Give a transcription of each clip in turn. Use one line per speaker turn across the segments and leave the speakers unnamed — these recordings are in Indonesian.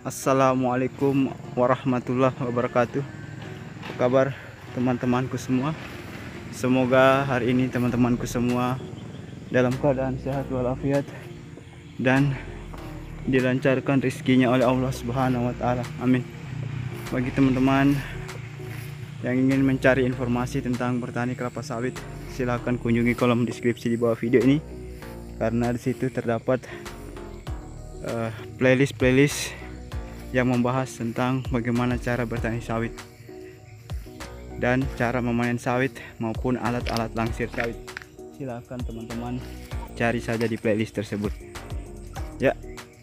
Assalamualaikum warahmatullahi wabarakatuh Apa kabar teman-temanku semua Semoga hari ini teman-temanku semua Dalam keadaan sehat walafiat Dan dilancarkan rezekinya oleh Allah subhanahu wa ta'ala Amin Bagi teman-teman yang ingin mencari informasi tentang bertani kelapa sawit Silahkan kunjungi kolom deskripsi di bawah video ini Karena disitu terdapat eh, playlist-playlist uh, yang membahas tentang bagaimana cara bertani sawit dan cara memanen sawit maupun alat-alat langsir sawit. Silahkan teman-teman cari saja di playlist tersebut. Ya,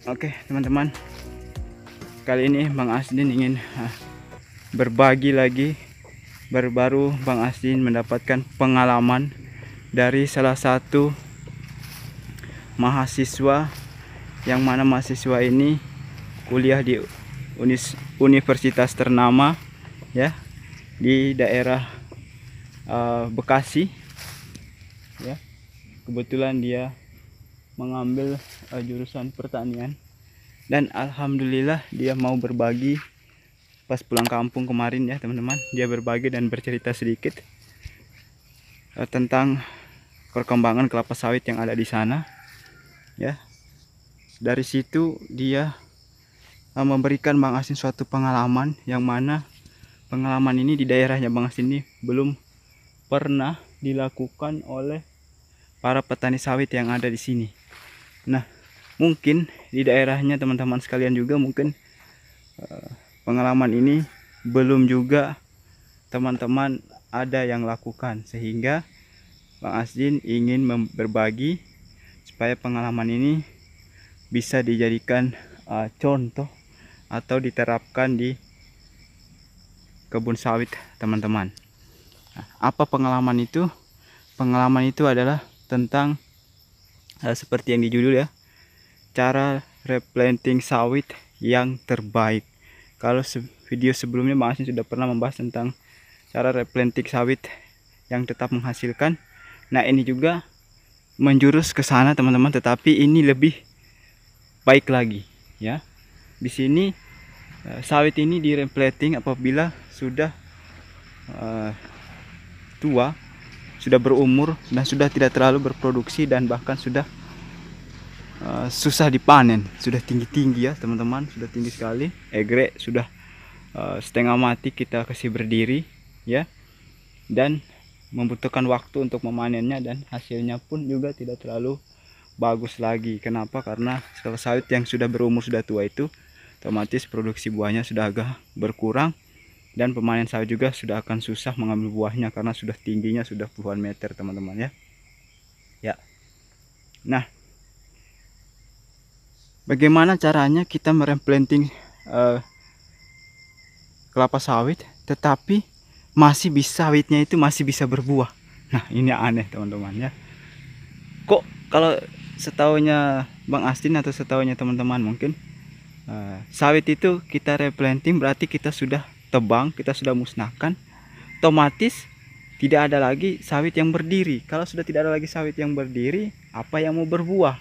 oke okay, teman-teman. Kali ini Bang Asdin ingin ah, berbagi lagi. Baru-baru Bang Asdin mendapatkan pengalaman dari salah satu mahasiswa yang mana mahasiswa ini kuliah di unis, universitas ternama ya di daerah uh, Bekasi ya kebetulan dia mengambil uh, jurusan pertanian dan alhamdulillah dia mau berbagi pas pulang kampung kemarin ya teman-teman dia berbagi dan bercerita sedikit uh, tentang perkembangan kelapa sawit yang ada di sana ya dari situ dia Eh, memberikan Bang Asin suatu pengalaman yang mana pengalaman ini di daerahnya Bang Asin ini belum pernah dilakukan oleh para petani sawit yang ada di sini. Nah, mungkin di daerahnya teman-teman sekalian juga mungkin eh, pengalaman ini belum juga teman-teman ada yang lakukan sehingga Bang Asin ingin berbagi supaya pengalaman ini bisa dijadikan uh, contoh atau diterapkan di kebun sawit teman-teman nah, apa pengalaman itu pengalaman itu adalah tentang hal eh, seperti yang di judul ya cara replanting sawit yang terbaik kalau video sebelumnya Bang sudah pernah membahas tentang cara replanting sawit yang tetap menghasilkan nah ini juga menjurus ke sana teman-teman tetapi ini lebih baik lagi ya di sini eh, sawit ini direplating apabila sudah eh, tua, sudah berumur dan sudah tidak terlalu berproduksi dan bahkan sudah uh, susah dipanen, sudah tinggi-tinggi ya teman-teman, sudah tinggi sekali. Egre sudah uh, setengah mati kita kasih berdiri ya. Dan membutuhkan waktu untuk memanennya dan hasilnya pun juga tidak terlalu bagus lagi. Kenapa? Karena kalau sawit yang sudah berumur sudah tua itu otomatis produksi buahnya sudah agak berkurang dan pemanen sawit juga sudah akan susah mengambil buahnya karena sudah tingginya sudah puluhan meter teman-teman ya ya nah bagaimana caranya kita mereplanting uh, eh, kelapa sawit tetapi masih bisa sawitnya itu masih bisa berbuah nah ini aneh teman-teman ya kok kalau setahunya Bang Astin atau setahunya teman-teman mungkin Nah, sawit itu kita replanting berarti kita sudah tebang kita sudah musnahkan otomatis tidak ada lagi sawit yang berdiri kalau sudah tidak ada lagi sawit yang berdiri apa yang mau berbuah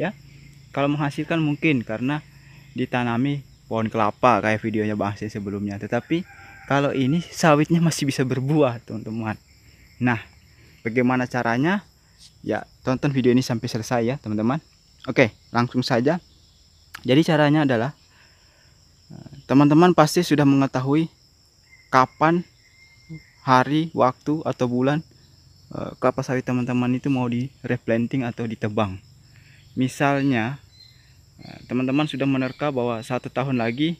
ya kalau menghasilkan mungkin karena ditanami pohon kelapa kayak videonya Bang Asin sebelumnya tetapi kalau ini sawitnya masih bisa berbuah teman-teman nah bagaimana caranya ya tonton video ini sampai selesai ya teman-teman oke langsung saja jadi caranya adalah eh, teman-teman pasti sudah mengetahui kapan hari, waktu atau bulan eh, kelapa sawit teman-teman itu mau di replanting atau ditebang. Misalnya eh, teman-teman sudah menerka bahwa satu tahun lagi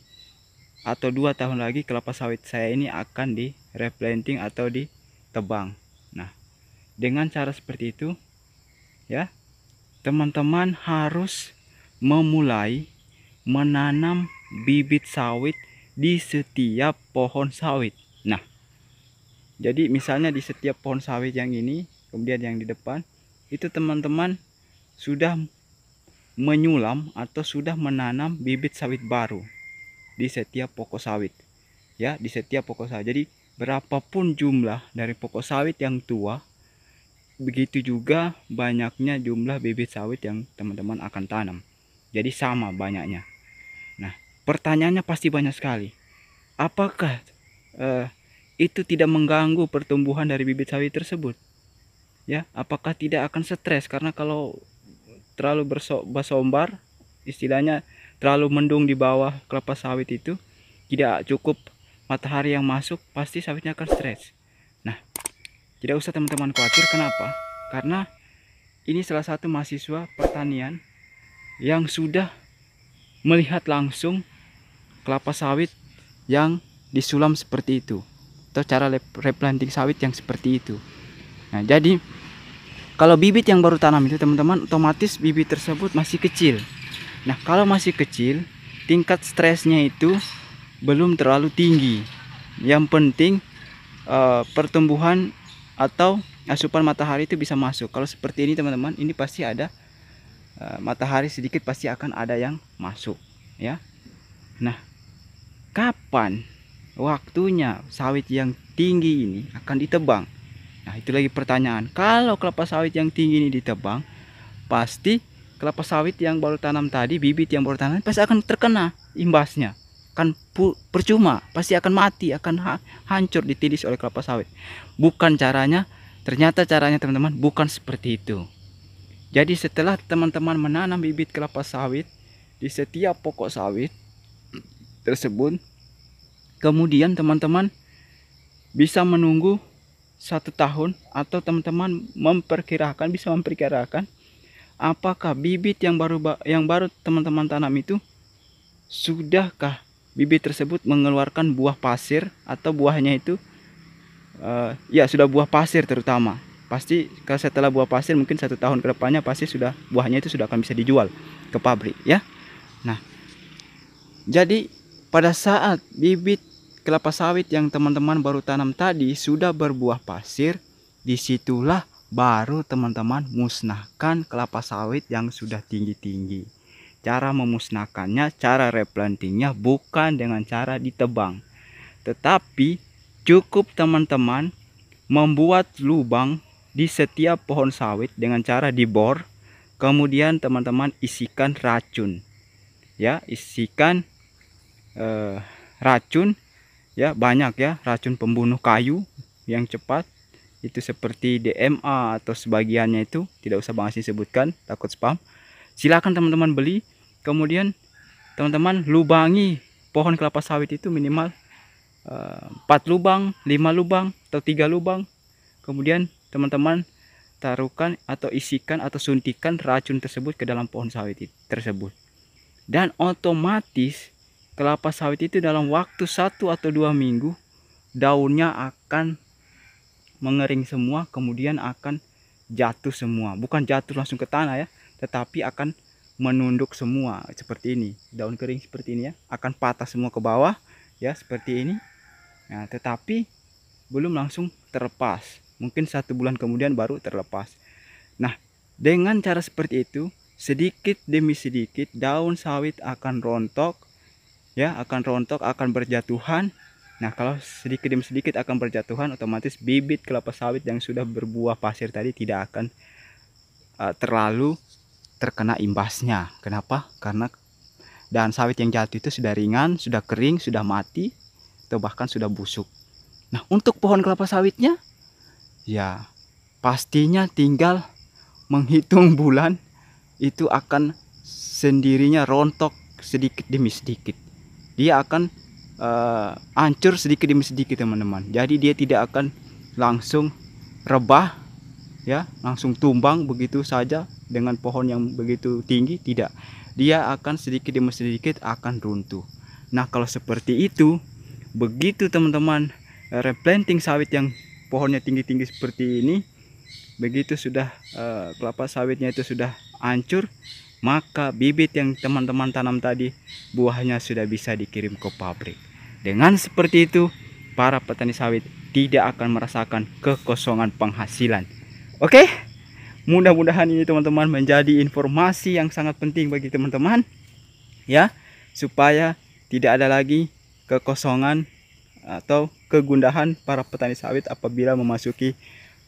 atau dua tahun lagi kelapa sawit saya ini akan di replanting atau ditebang. Nah, dengan cara seperti itu ya teman-teman harus memulai menanam bibit sawit di setiap pohon sawit. Nah, jadi misalnya di setiap pohon sawit yang ini, kemudian yang di depan, itu teman-teman sudah menyulam atau sudah menanam bibit sawit baru di setiap pokok sawit. Ya, di setiap pokok sawit. Jadi, berapapun jumlah dari pokok sawit yang tua, begitu juga banyaknya jumlah bibit sawit yang teman-teman akan tanam. Jadi sama banyaknya. Nah, pertanyaannya pasti banyak sekali. Apakah eh, itu tidak mengganggu pertumbuhan dari bibit sawit tersebut? Ya, apakah tidak akan stres karena kalau terlalu bersombar istilahnya terlalu mendung di bawah kelapa sawit itu tidak cukup matahari yang masuk pasti sawitnya akan stres. Nah, tidak usah teman-teman khawatir kenapa? Karena ini salah satu mahasiswa pertanian yang sudah melihat langsung kelapa sawit yang disulam seperti itu atau cara replanting sawit yang seperti itu nah jadi kalau bibit yang baru tanam itu teman-teman otomatis bibit tersebut masih kecil nah kalau masih kecil tingkat stresnya itu belum terlalu tinggi yang penting uh, pertumbuhan atau asupan matahari itu bisa masuk kalau seperti ini teman-teman ini pasti ada Eh, matahari sedikit pasti akan ada yang masuk ya nah kapan waktunya sawit yang tinggi ini akan ditebang nah itu lagi pertanyaan kalau kelapa sawit yang tinggi ini ditebang pasti kelapa sawit yang baru tanam tadi bibit yang baru tanam pasti akan terkena imbasnya kan percuma pasti akan mati akan ha hancur ditindis oleh kelapa sawit bukan caranya ternyata caranya teman-teman bukan seperti itu jadi setelah teman-teman menanam bibit kelapa sawit di setiap pokok sawit tersebut, kemudian teman-teman bisa menunggu satu tahun atau teman-teman memperkirakan bisa memperkirakan apakah bibit yang baru yang baru teman-teman tanam itu sudahkah bibit tersebut mengeluarkan buah pasir atau buahnya itu uh, ya sudah buah pasir terutama pasti kalau setelah buah pasir mungkin satu tahun ke depannya pasti sudah buahnya itu sudah akan bisa dijual ke pabrik ya nah jadi pada saat bibit kelapa sawit yang teman-teman baru tanam tadi sudah berbuah pasir disitulah baru teman-teman musnahkan kelapa sawit yang sudah tinggi-tinggi cara memusnahkannya cara replantingnya bukan dengan cara ditebang tetapi cukup teman-teman membuat lubang di setiap pohon sawit dengan cara dibor kemudian teman-teman isikan racun ya isikan eh, racun ya banyak ya racun pembunuh kayu yang cepat itu seperti DMA atau sebagiannya itu tidak usah Bang sebutkan takut spam silakan teman-teman beli kemudian teman-teman lubangi pohon kelapa sawit itu minimal eh, empat lubang lima lubang atau tiga lubang kemudian teman-teman taruhkan atau isikan atau suntikan racun tersebut ke dalam pohon sawit tersebut. Dan otomatis kelapa sawit itu dalam waktu satu atau dua minggu daunnya akan mengering semua kemudian akan jatuh semua. Bukan jatuh langsung ke tanah ya, tetapi akan menunduk semua seperti ini. Daun kering seperti ini ya, akan patah semua ke bawah ya seperti ini. Nah, tetapi belum langsung terlepas mungkin satu bulan kemudian baru terlepas nah dengan cara seperti itu sedikit demi sedikit daun sawit akan rontok ya akan rontok akan berjatuhan Nah, kalau sedikit demi sedikit akan berjatuhan, otomatis bibit kelapa sawit yang sudah berbuah pasir tadi tidak akan uh, terlalu terkena imbasnya. Kenapa? Karena daun sawit yang jatuh itu sudah ringan, sudah kering, sudah mati, atau bahkan sudah busuk. Nah, untuk pohon kelapa sawitnya ya pastinya tinggal menghitung bulan itu akan sendirinya rontok sedikit demi sedikit dia akan uh, hancur sedikit demi sedikit teman-teman jadi dia tidak akan langsung rebah ya langsung tumbang begitu saja dengan pohon yang begitu tinggi tidak dia akan sedikit demi sedikit akan runtuh nah kalau seperti itu begitu teman-teman eh, replanting sawit yang pohonnya tinggi-tinggi seperti ini begitu sudah uh, kelapa sawitnya itu sudah hancur maka bibit yang teman-teman tanam tadi buahnya sudah bisa dikirim ke pabrik. Dengan seperti itu, para petani sawit tidak akan merasakan kekosongan penghasilan. Oke, mudah-mudahan ini teman-teman menjadi informasi yang sangat penting bagi teman-teman ya, supaya tidak ada lagi kekosongan atau kegundahan para petani sawit apabila memasuki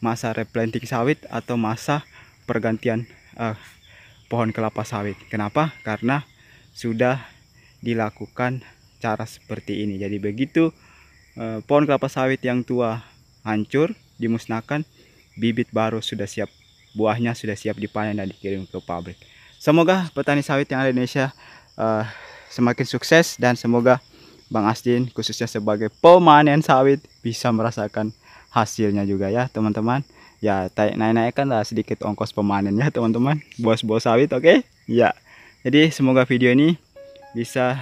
masa replanting sawit atau masa pergantian uh, pohon kelapa sawit. Kenapa? Karena sudah dilakukan cara seperti ini. Jadi begitu uh, pohon kelapa sawit yang tua hancur, dimusnahkan, bibit baru sudah siap, buahnya sudah siap dipanen dan dikirim ke pabrik. Semoga petani sawit yang ada di Indonesia uh, semakin sukses dan semoga Bang Asdin khususnya sebagai pemanen sawit bisa merasakan hasilnya juga ya teman-teman ya naik-naikkan lah sedikit ongkos pemanen ya teman-teman bos-bos sawit oke okay? ya jadi semoga video ini bisa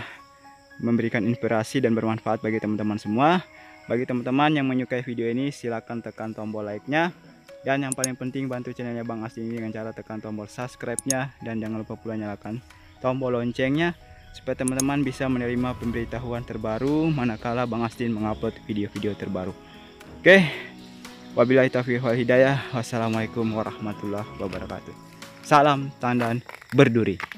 memberikan inspirasi dan bermanfaat bagi teman-teman semua bagi teman-teman yang menyukai video ini silahkan tekan tombol like-nya dan yang paling penting bantu channelnya Bang Asdin dengan cara tekan tombol subscribe-nya dan jangan lupa pula nyalakan tombol loncengnya supaya teman-teman bisa menerima pemberitahuan terbaru manakala Bang Astin mengupload video-video terbaru. Oke. Wabillahi taufiq wal hidayah. Wassalamualaikum warahmatullahi wabarakatuh. Salam tandan berduri.